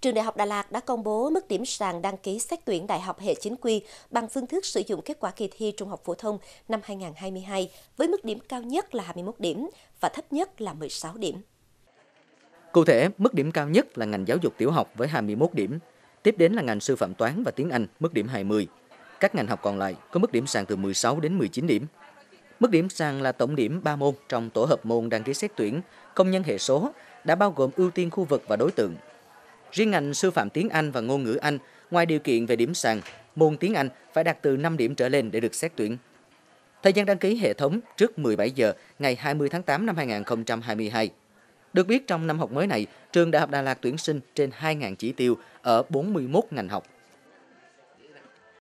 trường Đại học Đà Lạt đã công bố mức điểm sàn đăng ký xét tuyển đại học hệ chính quy bằng phương thức sử dụng kết quả kỳ thi trung học phổ thông năm 2022 với mức điểm cao nhất là 21 điểm và thấp nhất là 16 điểm. Cụ thể, mức điểm cao nhất là ngành giáo dục tiểu học với 21 điểm, tiếp đến là ngành sư phạm toán và tiếng Anh mức điểm 20. Các ngành học còn lại có mức điểm sàn từ 16 đến 19 điểm. Mức điểm sàn là tổng điểm 3 môn trong tổ hợp môn đăng ký xét tuyển, công nhân hệ số đã bao gồm ưu tiên khu vực và đối tượng Riêng ngành sư phạm tiếng Anh và ngôn ngữ Anh, ngoài điều kiện về điểm sàn, môn tiếng Anh phải đạt từ 5 điểm trở lên để được xét tuyển. Thời gian đăng ký hệ thống trước 17 giờ ngày 20 tháng 8 năm 2022. Được biết trong năm học mới này, trường Đại học Đà Lạt tuyển sinh trên 2.000 chỉ tiêu ở 41 ngành học.